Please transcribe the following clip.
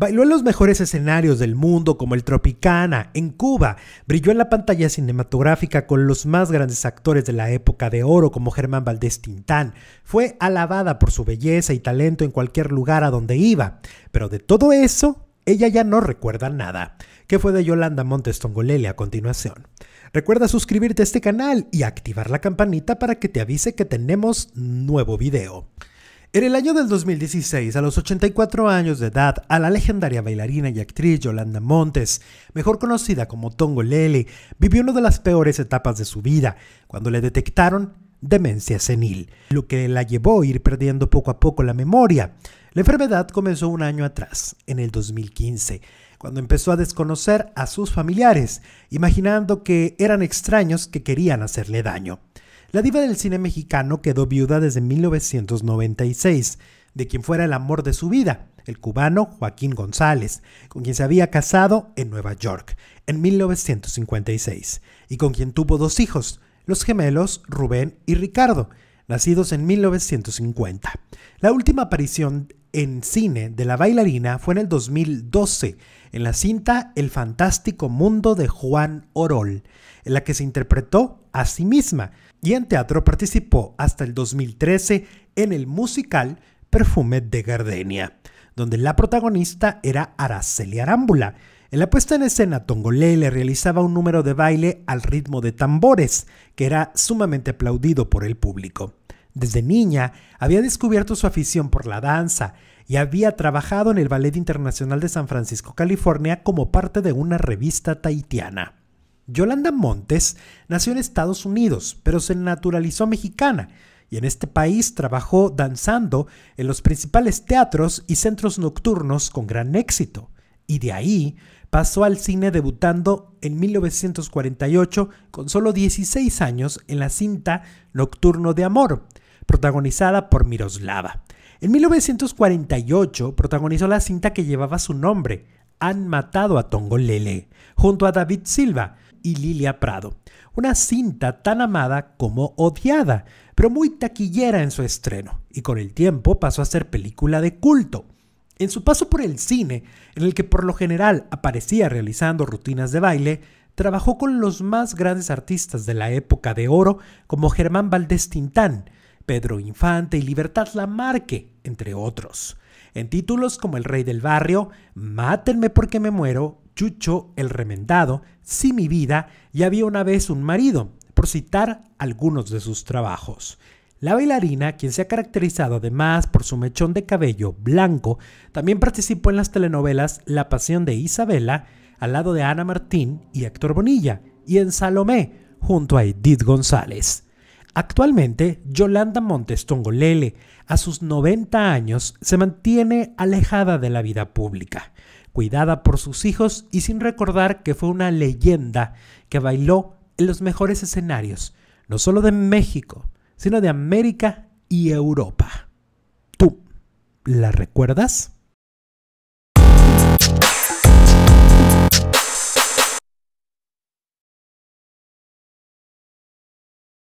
Bailó en los mejores escenarios del mundo como el Tropicana, en Cuba, brilló en la pantalla cinematográfica con los más grandes actores de la época de oro como Germán Valdés Tintán, fue alabada por su belleza y talento en cualquier lugar a donde iba, pero de todo eso ella ya no recuerda nada, ¿Qué fue de Yolanda Montes a continuación. Recuerda suscribirte a este canal y activar la campanita para que te avise que tenemos nuevo video. En el año del 2016, a los 84 años de edad, a la legendaria bailarina y actriz Yolanda Montes, mejor conocida como Tongo Lele, vivió una de las peores etapas de su vida, cuando le detectaron demencia senil, lo que la llevó a ir perdiendo poco a poco la memoria. La enfermedad comenzó un año atrás, en el 2015, cuando empezó a desconocer a sus familiares, imaginando que eran extraños que querían hacerle daño. La diva del cine mexicano quedó viuda desde 1996, de quien fuera el amor de su vida, el cubano Joaquín González, con quien se había casado en Nueva York en 1956 y con quien tuvo dos hijos, los gemelos Rubén y Ricardo, nacidos en 1950. La última aparición en cine de la bailarina fue en el 2012, en la cinta El fantástico mundo de Juan Orol, en la que se interpretó a sí misma, y en teatro participó hasta el 2013 en el musical Perfume de Gardenia, donde la protagonista era Araceli Arámbula. En la puesta en escena, Tongolé le realizaba un número de baile al ritmo de tambores, que era sumamente aplaudido por el público. Desde niña había descubierto su afición por la danza y había trabajado en el Ballet Internacional de San Francisco, California, como parte de una revista tahitiana. Yolanda Montes nació en Estados Unidos, pero se naturalizó mexicana y en este país trabajó danzando en los principales teatros y centros nocturnos con gran éxito. Y de ahí pasó al cine debutando en 1948 con solo 16 años en la cinta Nocturno de Amor, protagonizada por Miroslava. En 1948 protagonizó la cinta que llevaba su nombre, Han matado a Lele, junto a David Silva, y Lilia Prado, una cinta tan amada como odiada, pero muy taquillera en su estreno, y con el tiempo pasó a ser película de culto. En su paso por el cine, en el que por lo general aparecía realizando rutinas de baile, trabajó con los más grandes artistas de la época de oro como Germán Valdés Tintán, Pedro Infante y Libertad Lamarque, entre otros. En títulos como El Rey del Barrio, Mátenme porque me muero Chucho el Remendado, Sí, mi vida y había una vez un marido, por citar algunos de sus trabajos. La bailarina, quien se ha caracterizado además por su mechón de cabello blanco, también participó en las telenovelas La Pasión de Isabela, al lado de Ana Martín y Héctor Bonilla, y en Salomé, junto a Edith González. Actualmente, Yolanda Montes Tongolele, a sus 90 años, se mantiene alejada de la vida pública cuidada por sus hijos y sin recordar que fue una leyenda que bailó en los mejores escenarios, no solo de México, sino de América y Europa. ¿Tú la recuerdas?